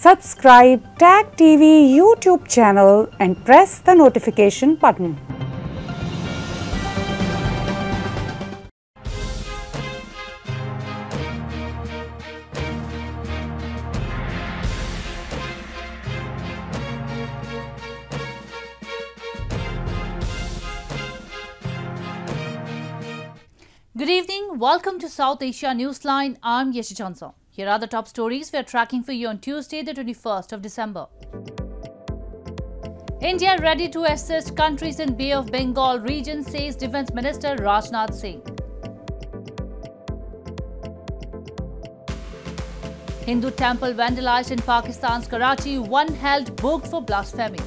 Subscribe Tag TV YouTube channel and press the notification button. Good evening. Welcome to South Asia Newsline. I'm Yeshi Johnson. Here are the top stories we are tracking for you on Tuesday, the 21st of December. India ready to assist countries in Bay of Bengal region, says Defence Minister Rajnath Singh. Hindu temple vandalized in Pakistan's Karachi, one held booked for blasphemy.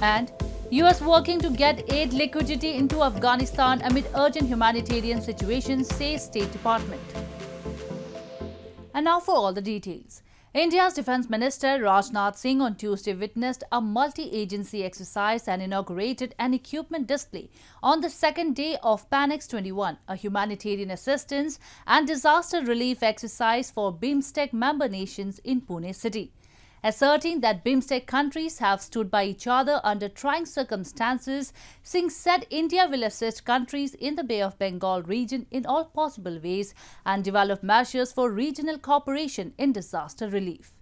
And US working to get aid liquidity into Afghanistan amid urgent humanitarian situations, says State Department. And now for all the details. India's Defence Minister Rajnath Singh on Tuesday witnessed a multi-agency exercise and inaugurated an equipment display on the second day of Panax 21, a humanitarian assistance and disaster relief exercise for BIMSTEC member nations in Pune city asserting that BIMSTEC countries have stood by each other under trying circumstances. Singh said India will assist countries in the Bay of Bengal region in all possible ways and develop measures for regional cooperation in disaster relief.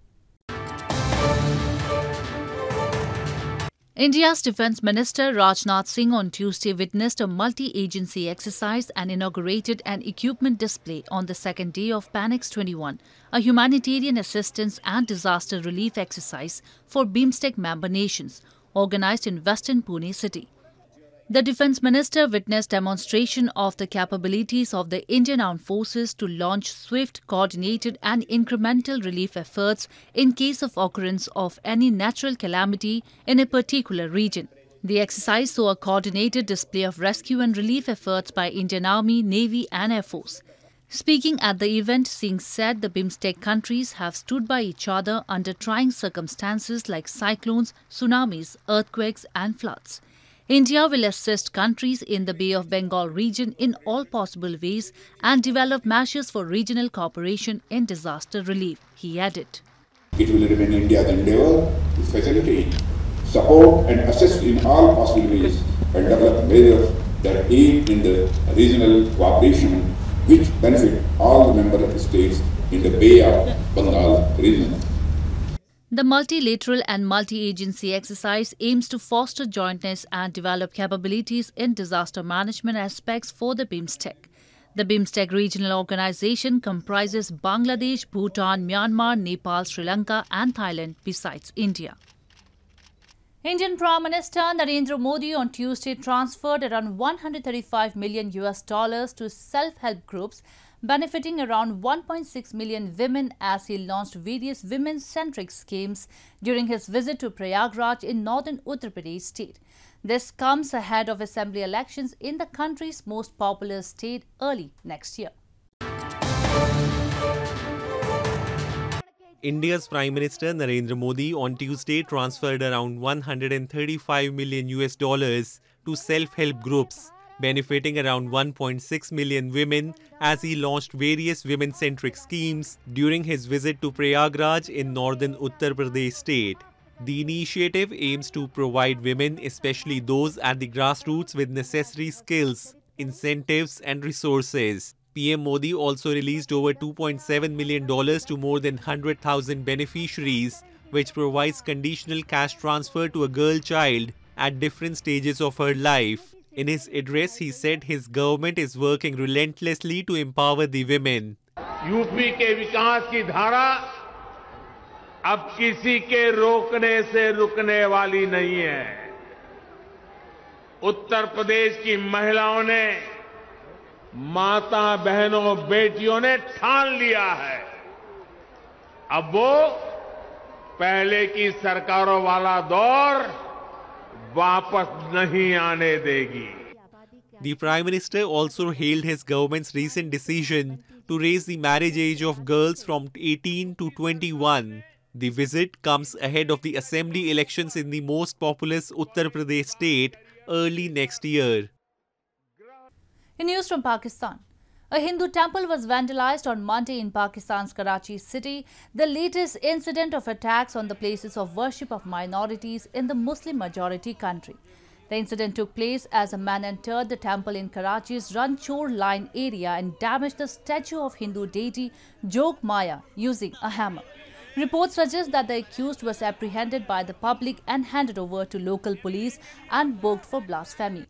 India's Defence Minister Rajnath Singh on Tuesday witnessed a multi agency exercise and inaugurated an equipment display on the second day of Panics 21, a humanitarian assistance and disaster relief exercise for BIMSTEC member nations, organised in western Pune city. The defense minister witnessed demonstration of the capabilities of the Indian Armed Forces to launch swift, coordinated and incremental relief efforts in case of occurrence of any natural calamity in a particular region. The exercise saw a coordinated display of rescue and relief efforts by Indian Army, Navy and Air Force. Speaking at the event, Singh said the BIMSTEC countries have stood by each other under trying circumstances like cyclones, tsunamis, earthquakes and floods. India will assist countries in the Bay of Bengal region in all possible ways and develop measures for regional cooperation in disaster relief, he added. It will remain India's endeavour to facilitate, support and assist in all possible ways and develop measures that aid in the regional cooperation which benefit all the member states in the Bay of Bengal region. The multilateral and multi-agency exercise aims to foster jointness and develop capabilities in disaster management aspects for the BIMSTEC. The BIMSTEC regional organization comprises Bangladesh, Bhutan, Myanmar, Nepal, Sri Lanka and Thailand besides India. Indian Prime Minister Narendra Modi on Tuesday transferred around 135 million US dollars to self-help groups benefiting around 1.6 million women as he launched various women-centric schemes during his visit to Prayagraj in northern Uttar Pradesh state. This comes ahead of assembly elections in the country's most populous state early next year. India's Prime Minister Narendra Modi on Tuesday transferred around 135 million US dollars to self-help groups, benefiting around 1.6 million women as he launched various women-centric schemes during his visit to Prayagraj in northern Uttar Pradesh state. The initiative aims to provide women, especially those at the grassroots, with necessary skills, incentives and resources. PM Modi also released over $2.7 million to more than 100,000 beneficiaries, which provides conditional cash transfer to a girl child at different stages of her life. In his address, he said his government is working relentlessly to empower the women. UP के विकास की धारा अब किसी के रोकने माता बहनों बेटियों ने ठान लिया है अब वो पहले की सरकारों वाला दौर वापस नहीं आने देगी The Prime Minister also hailed his government's recent decision to raise the marriage age of girls from 18 to 21. The visit comes ahead of the assembly elections in the most populous Uttar Pradesh state early next year. In news from Pakistan, a Hindu temple was vandalized on Monday in Pakistan's Karachi city, the latest incident of attacks on the places of worship of minorities in the Muslim-majority country. The incident took place as a man entered the temple in Karachi's Ranchor Line area and damaged the statue of Hindu deity Jog Maya using a hammer. Reports suggest that the accused was apprehended by the public and handed over to local police and booked for blasphemy.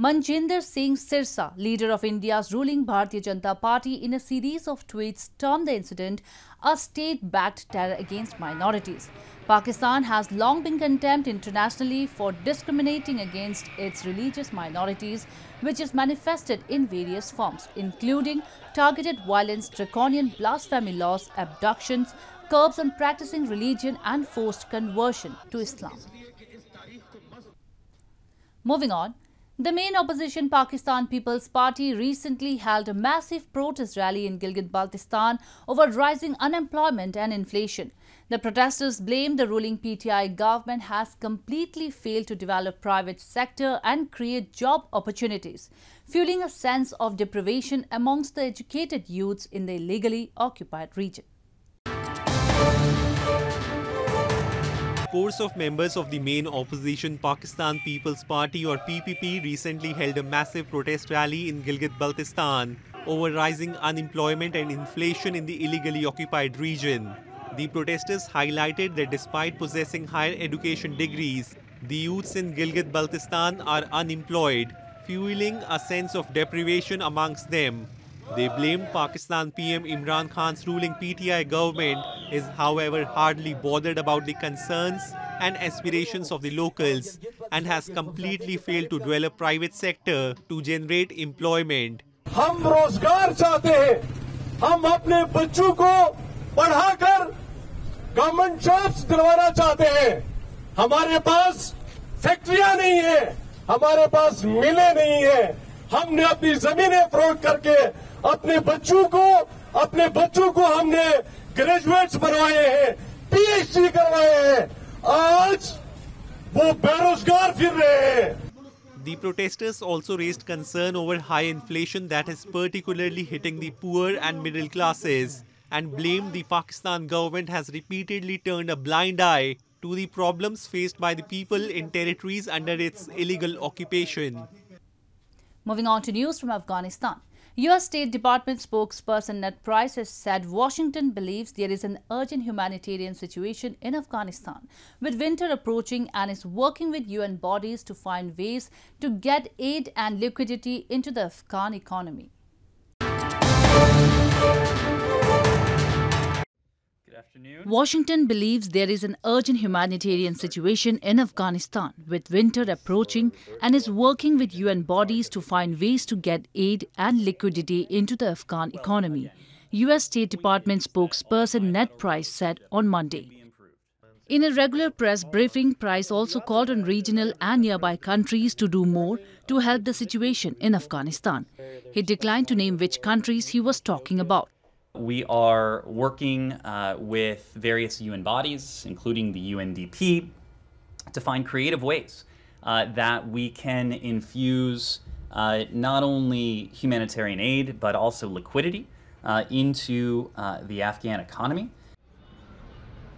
Manjinder Singh Sirsa, leader of India's ruling Bharatiya Janata Party, in a series of tweets termed the incident a state-backed terror against minorities. Pakistan has long been condemned internationally for discriminating against its religious minorities, which is manifested in various forms, including targeted violence, draconian blasphemy laws, abductions, curbs on practicing religion and forced conversion to Islam. Moving on, the main opposition Pakistan People's Party recently held a massive protest rally in Gilgit-Baltistan over rising unemployment and inflation. The protesters blame the ruling PTI government has completely failed to develop private sector and create job opportunities, fueling a sense of deprivation amongst the educated youths in the illegally occupied region. scores of members of the main opposition Pakistan People's Party or PPP recently held a massive protest rally in Gilgit-Baltistan over rising unemployment and inflation in the illegally occupied region. The protesters highlighted that despite possessing higher education degrees, the youths in Gilgit-Baltistan are unemployed, fueling a sense of deprivation amongst them They blame Pakistan PM Imran Khan's ruling PTI government is however hardly bothered about the concerns and aspirations of the locals and has completely failed to develop private sector to generate employment. हम रोजगार चाहते हैं हम अपने बच्चों को पढ़ाकर government jobs दिलवाना चाहते हैं हमारे पास फैक्ट्रियां नहीं है हमारे पास मिले नहीं है हमने अपनी जमीनें फ्रोड करके अपने बच्चों को अपने बच्चों को हमने ग्रेजुएट्स बनवाए हैं पीएचडी करवाए हैं आज वो बेरोजगार फिर रहे हैं The protesters also raised concern over high inflation that is particularly hitting the poor and middle classes and blamed the Pakistan government has repeatedly turned a blind eye to the problems faced by the people in territories under its illegal occupation. Moving on to news from Afghanistan. U.S. State Department spokesperson Ned Price has said Washington believes there is an urgent humanitarian situation in Afghanistan, with winter approaching and is working with UN bodies to find ways to get aid and liquidity into the Afghan economy. Washington believes there is an urgent humanitarian situation in Afghanistan, with winter approaching, and is working with UN bodies to find ways to get aid and liquidity into the Afghan economy, U.S. State Department spokesperson Ned Price said on Monday. In a regular press briefing, Price also called on regional and nearby countries to do more to help the situation in Afghanistan. He declined to name which countries he was talking about. We are working uh, with various UN bodies, including the UNDP, to find creative ways uh, that we can infuse uh, not only humanitarian aid, but also liquidity uh, into uh, the Afghan economy.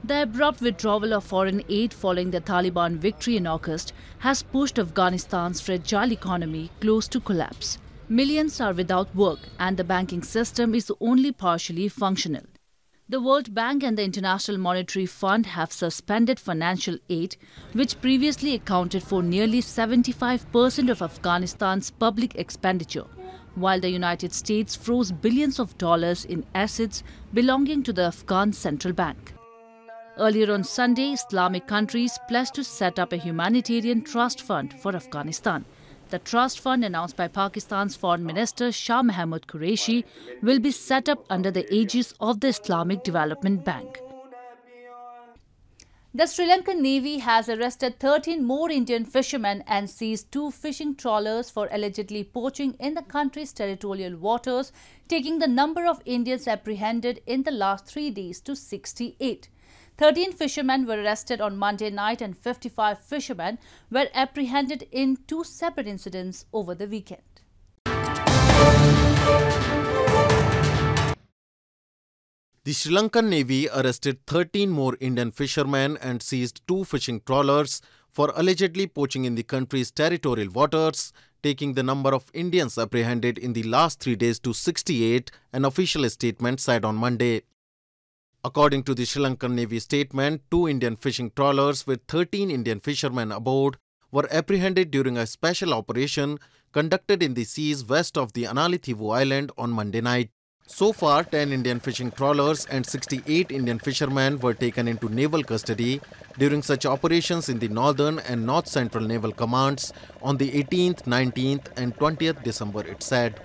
The abrupt withdrawal of foreign aid following the Taliban victory in August has pushed Afghanistan's fragile economy close to collapse. Millions are without work and the banking system is only partially functional. The World Bank and the International Monetary Fund have suspended financial aid, which previously accounted for nearly 75% of Afghanistan's public expenditure, while the United States froze billions of dollars in assets belonging to the Afghan Central Bank. Earlier on Sunday, Islamic countries pledged to set up a humanitarian trust fund for Afghanistan the trust fund announced by Pakistan's Foreign Minister Shah Mahmood Qureshi will be set up under the aegis of the Islamic Development Bank. The Sri Lankan Navy has arrested 13 more Indian fishermen and seized two fishing trawlers for allegedly poaching in the country's territorial waters, taking the number of Indians apprehended in the last three days to 68. 13 fishermen were arrested on Monday night and 55 fishermen were apprehended in two separate incidents over the weekend. The Sri Lankan Navy arrested 13 more Indian fishermen and seized two fishing trawlers for allegedly poaching in the country's territorial waters, taking the number of Indians apprehended in the last three days to 68, an official statement said on Monday. According to the Sri Lankan Navy statement, two Indian fishing trawlers with 13 Indian fishermen aboard were apprehended during a special operation conducted in the seas west of the Analithivu Island on Monday night. So far, 10 Indian fishing trawlers and 68 Indian fishermen were taken into naval custody during such operations in the northern and north central naval commands on the 18th, 19th, and 20th December, it said.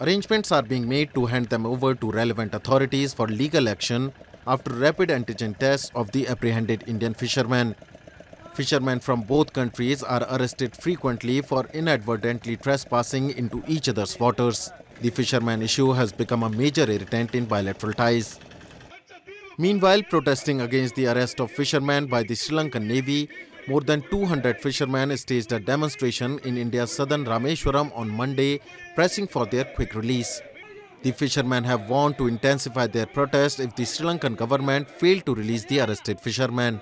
Arrangements are being made to hand them over to relevant authorities for legal action after rapid antigen tests of the apprehended Indian fishermen. Fishermen from both countries are arrested frequently for inadvertently trespassing into each other's waters. The fisherman issue has become a major irritant in bilateral ties. Meanwhile, protesting against the arrest of fishermen by the Sri Lankan Navy, more than 200 fishermen staged a demonstration in India's southern Rameshwaram on Monday, pressing for their quick release. The fishermen have warned to intensify their protest if the Sri Lankan government failed to release the arrested fishermen.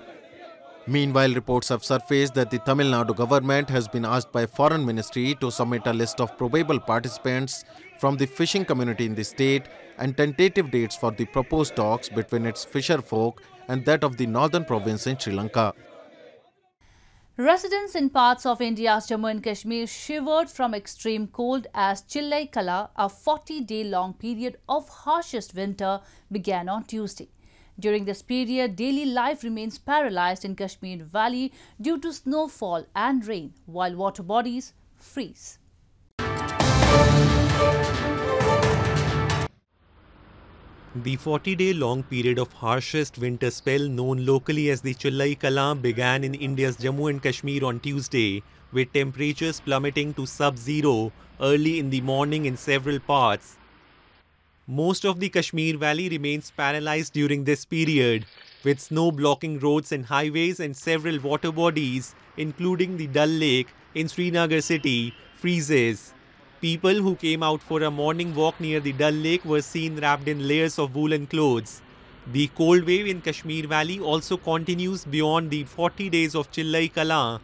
Meanwhile, reports have surfaced that the Tamil Nadu government has been asked by foreign ministry to submit a list of probable participants from the fishing community in the state and tentative dates for the proposed talks between its fisher folk and that of the northern province in Sri Lanka. Residents in parts of India's Jammu and Kashmir shivered from extreme cold as Chillai Kala, a 40-day-long period of harshest winter, began on Tuesday. During this period, daily life remains paralyzed in Kashmir Valley due to snowfall and rain, while water bodies freeze. The 40-day long period of harshest winter spell known locally as the Chullai Kalam began in India's Jammu and Kashmir on Tuesday, with temperatures plummeting to sub-zero early in the morning in several parts. Most of the Kashmir Valley remains paralyzed during this period, with snow blocking roads and highways and several water bodies, including the Dal Lake in Srinagar city, freezes. People who came out for a morning walk near the Dal Lake were seen wrapped in layers of woolen clothes. The cold wave in Kashmir Valley also continues beyond the 40 days of Chillai Kalan.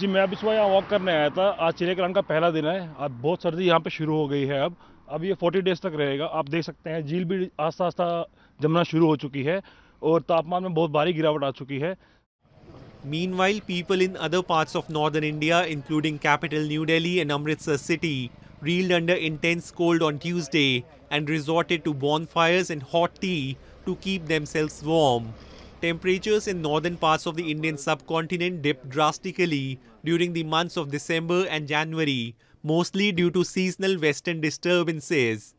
जी मैं अभी सुबह यहाँ walk करने आया था आज चिले कलान का पहला दिन है अब बहुत सर्दी यहाँ पे शुरू हो गई है अब अब ये 40 डेज तक रहेगा आप देख सकते हैं झील भी आस्ता आस्ता जमना शुरू हो चुकी है और तापमान में बहुत भारी गिरावट आ चुकी है Meanwhile, people in other parts of northern India, including capital New Delhi and Amritsar city, reeled under intense cold on Tuesday and resorted to bonfires and hot tea to keep themselves warm. Temperatures in northern parts of the Indian subcontinent dipped drastically during the months of December and January, mostly due to seasonal western disturbances.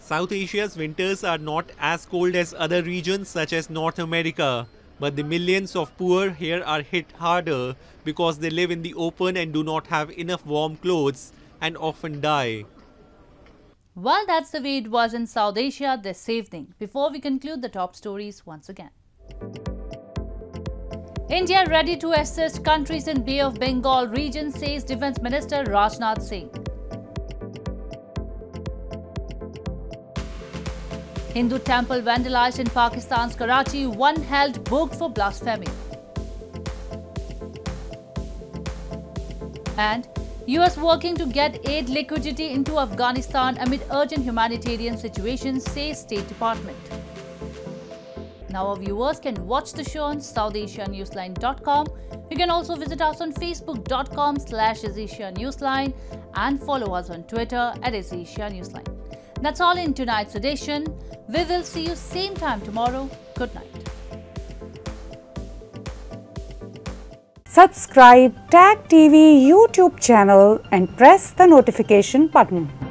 South Asia's winters are not as cold as other regions such as North America, but the millions of poor here are hit harder because they live in the open and do not have enough warm clothes and often die. Well, that's the way it was in South Asia this evening. Before we conclude the top stories once again. India ready to assist countries in Bay of Bengal region, says Defence Minister Rajnath Singh. Hindu temple vandalized in Pakistan's Karachi, one held booked for blasphemy. And US working to get aid liquidity into Afghanistan amid urgent humanitarian situations, says State Department. Now our viewers can watch the show on SouthAsiaNewsline.com. You can also visit us on Facebook.com slash Newsline and follow us on Twitter at Asia Newsline. That's all in tonight's edition. We will see you same time tomorrow. Good night. Subscribe Tag TV YouTube channel and press the notification button.